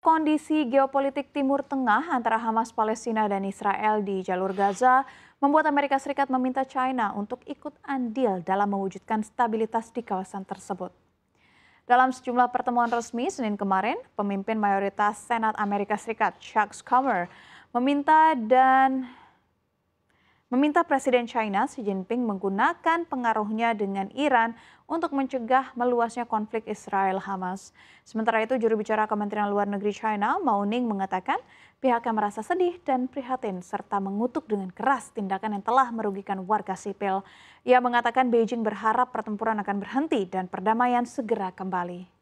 Kondisi geopolitik Timur Tengah antara Hamas Palestina dan Israel di jalur Gaza membuat Amerika Serikat meminta China untuk ikut andil dalam mewujudkan stabilitas di kawasan tersebut. Dalam sejumlah pertemuan resmi Senin kemarin, pemimpin mayoritas Senat Amerika Serikat Chuck Schumer meminta dan meminta Presiden China Xi Jinping menggunakan pengaruhnya dengan Iran untuk mencegah meluasnya konflik Israel-Hamas. Sementara itu, juru bicara Kementerian Luar Negeri China, Mao Ning, mengatakan pihaknya merasa sedih dan prihatin serta mengutuk dengan keras tindakan yang telah merugikan warga sipil. Ia mengatakan Beijing berharap pertempuran akan berhenti dan perdamaian segera kembali.